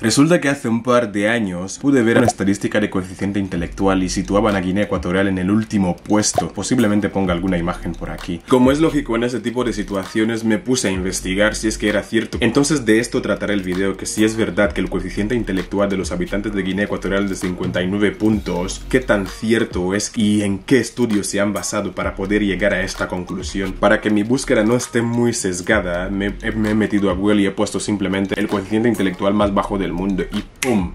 Resulta que hace un par de años pude ver una estadística de coeficiente intelectual y situaban a Guinea Ecuatorial en el último puesto. Posiblemente ponga alguna imagen por aquí. Como es lógico en ese tipo de situaciones me puse a investigar si es que era cierto. Entonces de esto trataré el video, que si es verdad que el coeficiente intelectual de los habitantes de Guinea Ecuatorial de 59 puntos, qué tan cierto es y en qué estudios se han basado para poder llegar a esta conclusión. Para que mi búsqueda no esté muy sesgada, me, he metido a Google y he puesto simplemente el coeficiente intelectual más bajo de mundo y ¡pum!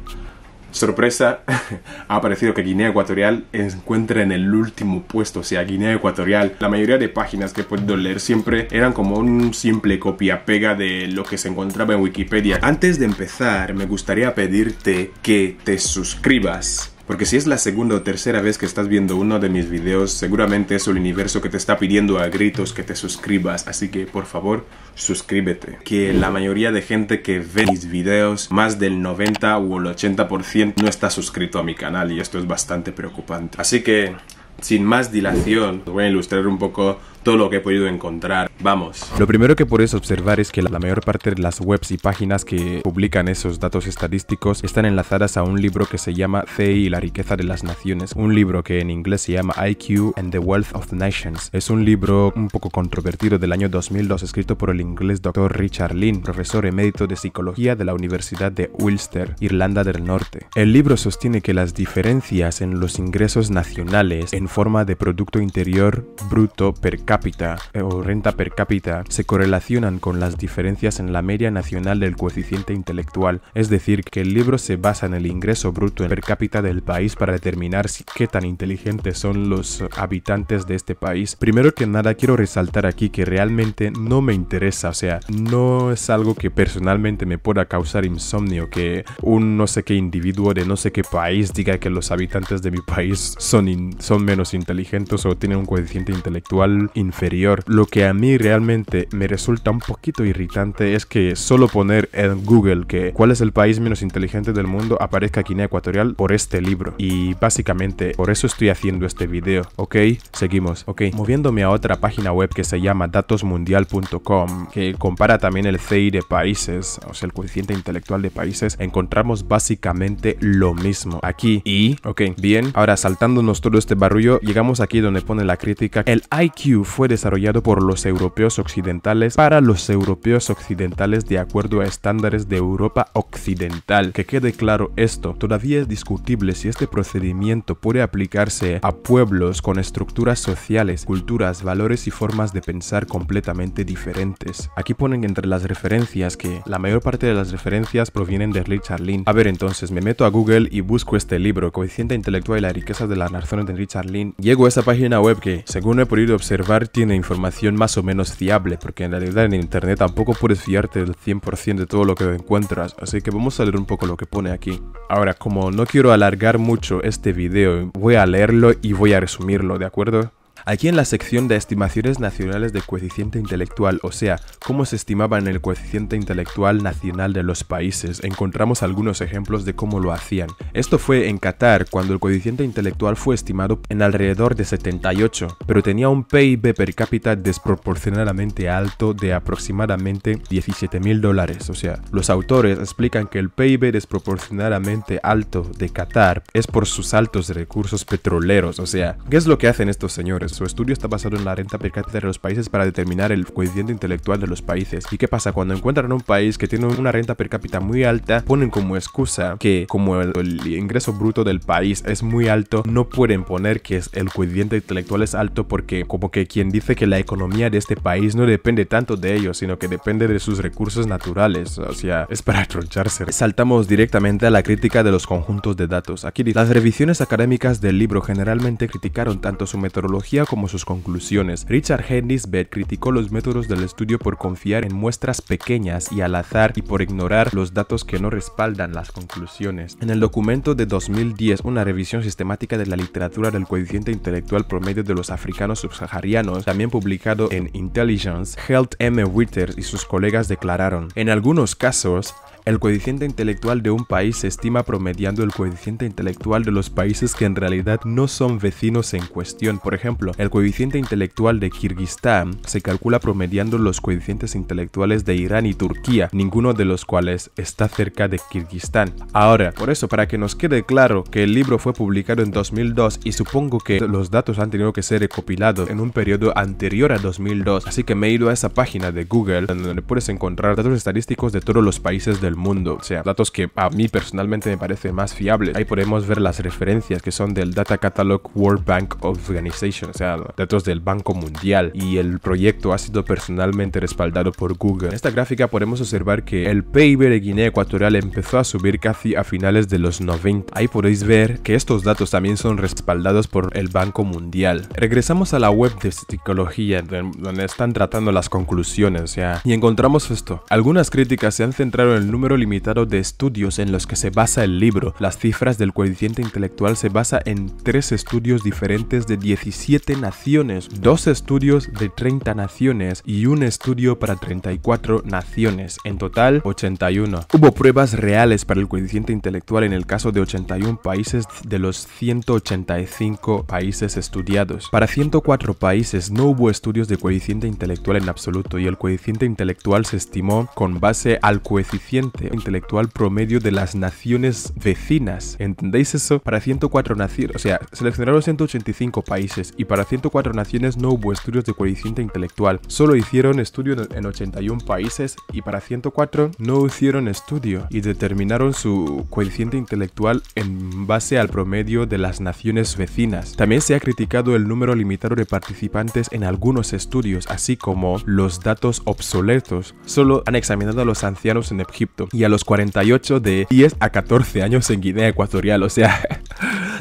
Sorpresa, ha aparecido que Guinea Ecuatorial se encuentra en el último puesto, o sea, Guinea Ecuatorial. La mayoría de páginas que he podido leer siempre eran como un simple copia-pega de lo que se encontraba en Wikipedia. Antes de empezar, me gustaría pedirte que te suscribas porque si es la segunda o tercera vez que estás viendo uno de mis videos, seguramente es el universo que te está pidiendo a gritos que te suscribas. Así que, por favor, suscríbete. Que la mayoría de gente que ve mis videos, más del 90 o el 80% no está suscrito a mi canal y esto es bastante preocupante. Así que, sin más dilación, voy a ilustrar un poco todo lo que he podido encontrar. Vamos. Lo primero que puedes observar es que la mayor parte de las webs y páginas que publican esos datos estadísticos están enlazadas a un libro que se llama CI y la riqueza de las naciones, un libro que en inglés se llama IQ and the Wealth of Nations. Es un libro un poco controvertido del año 2002 escrito por el inglés Dr. Richard Lynn, profesor emérito de psicología de la Universidad de Ulster, Irlanda del Norte. El libro sostiene que las diferencias en los ingresos nacionales en forma de Producto Interior Bruto per cápita cápita eh, o renta per cápita se correlacionan con las diferencias en la media nacional del coeficiente intelectual, es decir, que el libro se basa en el ingreso bruto per cápita del país para determinar si, qué tan inteligentes son los habitantes de este país. Primero que nada quiero resaltar aquí que realmente no me interesa, o sea, no es algo que personalmente me pueda causar insomnio que un no sé qué individuo de no sé qué país diga que los habitantes de mi país son, son menos inteligentes o tienen un coeficiente intelectual inferior. Lo que a mí realmente me resulta un poquito irritante es que solo poner en Google que cuál es el país menos inteligente del mundo aparezca Guinea Ecuatorial por este libro. Y básicamente por eso estoy haciendo este video. Ok, seguimos. Ok, moviéndome a otra página web que se llama datosmundial.com, que compara también el CI de países, o sea, el coeficiente intelectual de países, encontramos básicamente lo mismo aquí. Y, ok, bien, ahora saltándonos todo este barullo, llegamos aquí donde pone la crítica. El IQ fue desarrollado por los europeos occidentales para los europeos occidentales de acuerdo a estándares de Europa occidental. Que quede claro esto, todavía es discutible si este procedimiento puede aplicarse a pueblos con estructuras sociales, culturas, valores y formas de pensar completamente diferentes. Aquí ponen entre las referencias que la mayor parte de las referencias provienen de Richard Lynn. A ver entonces, me meto a Google y busco este libro, Coeficiente Intelectual y la riqueza de las naciones de Richard Lynn. Llego a esa página web que, según he podido observar, tiene información más o menos fiable, porque en realidad en internet tampoco puedes fiarte del 100% de todo lo que encuentras, así que vamos a leer un poco lo que pone aquí. Ahora, como no quiero alargar mucho este video, voy a leerlo y voy a resumirlo, ¿de acuerdo? Aquí en la sección de estimaciones nacionales de coeficiente intelectual, o sea, cómo se estimaba en el coeficiente intelectual nacional de los países, encontramos algunos ejemplos de cómo lo hacían. Esto fue en Qatar, cuando el coeficiente intelectual fue estimado en alrededor de 78, pero tenía un PIB per cápita desproporcionadamente alto de aproximadamente 17 mil dólares, o sea, los autores explican que el PIB desproporcionadamente alto de Qatar es por sus altos recursos petroleros, o sea, ¿qué es lo que hacen estos señores? Su estudio está basado en la renta per cápita de los países para determinar el coeficiente intelectual de los países. ¿Y qué pasa? Cuando encuentran un país que tiene una renta per cápita muy alta, ponen como excusa que como el, ingreso bruto del país es muy alto, no pueden poner que el coeficiente intelectual es alto porque como que quien dice que la economía de este país no depende tanto de ellos, sino que depende de sus recursos naturales. O sea, es para troncharse. Saltamos directamente a la crítica de los conjuntos de datos. Aquí dice, las revisiones académicas del libro generalmente criticaron tanto su metodología como sus conclusiones. Richard Hennis Bett criticó los métodos del estudio por confiar en muestras pequeñas y al azar y por ignorar los datos que no respaldan las conclusiones. En el documento de 2010, una revisión sistemática de la literatura del coeficiente intelectual promedio de los africanos subsaharianos, también publicado en Intelligence, Health M. Witters y sus colegas declararon, en algunos casos, el coeficiente intelectual de un país se estima promediando el coeficiente intelectual de los países que en realidad no son vecinos en cuestión. Por ejemplo, el coeficiente intelectual de Kirguistán se calcula promediando los coeficientes intelectuales de Irán y Turquía, ninguno de los cuales está cerca de Kirguistán. Ahora, por eso, para que nos quede claro que el libro fue publicado en 2002 y supongo que los datos han tenido que ser recopilados en un periodo anterior a 2002, así que me he ido a esa página de Google donde puedes encontrar datos estadísticos de todos los países del mundo, o sea, datos que a mí personalmente me parecen más fiables. Ahí podemos ver las referencias que son del Data Catalog World Bank Organization, Organizations datos del Banco Mundial y el proyecto ha sido personalmente respaldado por Google. En esta gráfica podemos observar que el PIB de Guinea Ecuatorial empezó a subir casi a finales de los 90. Ahí podéis ver que estos datos también son respaldados por el Banco Mundial. Regresamos a la web de psicología donde están tratando las conclusiones y encontramos esto. Algunas críticas se han centrado en el número limitado de estudios en los que se basa el libro. Las cifras del coeficiente intelectual se basa en tres estudios diferentes de 17 naciones, dos estudios de 30 naciones y un estudio para 34 naciones, en total 81. Hubo pruebas reales para el coeficiente intelectual en el caso de 81 países de los 185 países estudiados. Para 104 países no hubo estudios de coeficiente intelectual en absoluto y el coeficiente intelectual se estimó con base al coeficiente intelectual promedio de las naciones vecinas. ¿Entendéis eso? Para 104 naciones, o sea, seleccionaron 185 países y para para 104 naciones no hubo estudios de coeficiente intelectual, solo hicieron estudios en 81 países y para 104 no hicieron estudio y determinaron su coeficiente intelectual en base al promedio de las naciones vecinas. También se ha criticado el número limitado de participantes en algunos estudios, así como los datos obsoletos. Solo han examinado a los ancianos en Egipto y a los 48 de 10 a 14 años en Guinea Ecuatorial, o sea...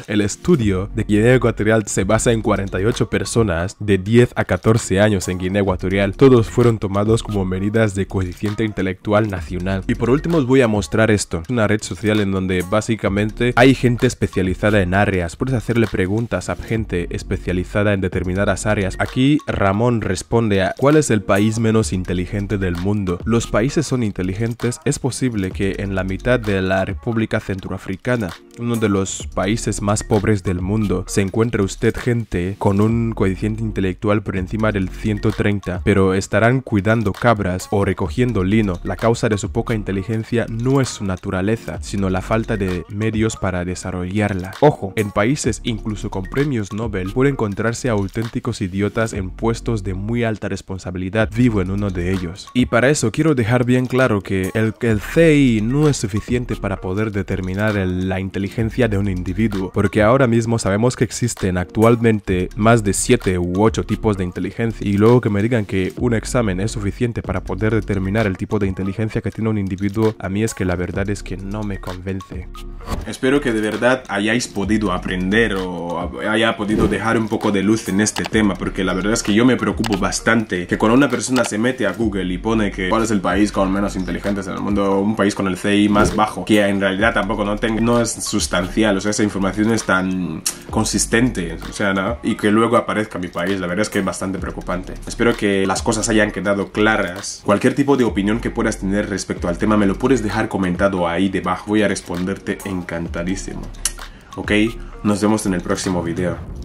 El estudio de Guinea Ecuatorial se basa en 48 personas de 10 a 14 años en Guinea Ecuatorial. Todos fueron tomados como medidas de coeficiente intelectual nacional. Y por último os voy a mostrar esto. una red social en donde básicamente hay gente especializada en áreas. Puedes hacerle preguntas a gente especializada en determinadas áreas. Aquí Ramón responde a ¿Cuál es el país menos inteligente del mundo? Los países son inteligentes. Es posible que en la mitad de la República Centroafricana, uno de los países más pobres del mundo. Se encuentra usted gente con un coeficiente intelectual por encima del 130, pero estarán cuidando cabras o recogiendo lino. La causa de su poca inteligencia no es su naturaleza, sino la falta de medios para desarrollarla. Ojo, en países incluso con premios Nobel puede encontrarse a auténticos idiotas en puestos de muy alta responsabilidad. Vivo en uno de ellos. Y para eso quiero dejar bien claro que el, CI no es suficiente para poder determinar la inteligencia de un individuo porque ahora mismo sabemos que existen actualmente más de 7 u 8 tipos de inteligencia y luego que me digan que un examen es suficiente para poder determinar el tipo de inteligencia que tiene un individuo, a mí es que la verdad es que no me convence. Espero que de verdad hayáis podido aprender o haya podido dejar un poco de luz en este tema, porque la verdad es que yo me preocupo bastante que cuando una persona se mete a Google y pone que cuál es el país con menos inteligentes en el mundo, un país con el CI más bajo, que en realidad tampoco no, no es sustancial, o sea, esa información tan consistentes, o sea, Y que luego aparezca mi país, la verdad es que es bastante preocupante. Espero que las cosas hayan quedado claras. Cualquier tipo de opinión que puedas tener respecto al tema me lo puedes dejar comentado ahí debajo, voy a responderte encantadísimo. ¿Ok? Nos vemos en el próximo video.